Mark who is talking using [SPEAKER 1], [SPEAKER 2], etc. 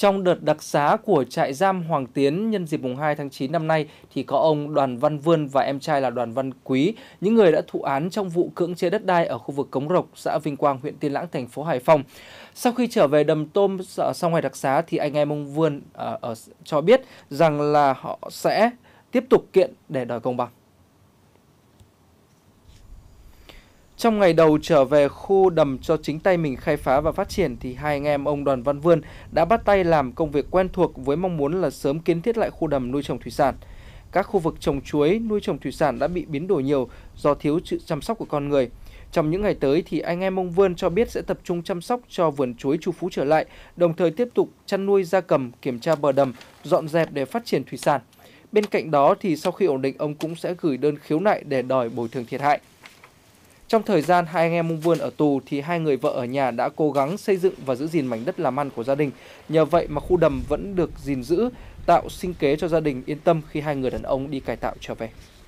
[SPEAKER 1] Trong đợt đặc xá của trại giam Hoàng Tiến nhân dịp mùng 2 tháng 9 năm nay thì có ông Đoàn Văn Vươn và em trai là Đoàn Văn Quý, những người đã thụ án trong vụ cưỡng chế đất đai ở khu vực Cống Rộc, xã Vinh Quang, huyện Tiên Lãng, thành phố Hải Phòng. Sau khi trở về đầm tôm sau ngày đặc xá thì anh em ông Vươn à, ở, cho biết rằng là họ sẽ tiếp tục kiện để đòi công bằng. Trong ngày đầu trở về khu đầm cho chính tay mình khai phá và phát triển thì hai anh em ông Đoàn Văn Vươn đã bắt tay làm công việc quen thuộc với mong muốn là sớm kiến thiết lại khu đầm nuôi trồng thủy sản. Các khu vực trồng chuối, nuôi trồng thủy sản đã bị biến đổi nhiều do thiếu sự chăm sóc của con người. Trong những ngày tới thì anh em ông Vươn cho biết sẽ tập trung chăm sóc cho vườn chuối Chu Phú trở lại, đồng thời tiếp tục chăn nuôi gia cầm, kiểm tra bờ đầm, dọn dẹp để phát triển thủy sản. Bên cạnh đó thì sau khi ổn định ông cũng sẽ gửi đơn khiếu nại để đòi bồi thường thiệt hại. Trong thời gian hai anh em Mông vườn ở tù thì hai người vợ ở nhà đã cố gắng xây dựng và giữ gìn mảnh đất làm ăn của gia đình. Nhờ vậy mà khu đầm vẫn được gìn giữ, tạo sinh kế cho gia đình yên tâm khi hai người đàn ông đi cải tạo trở về.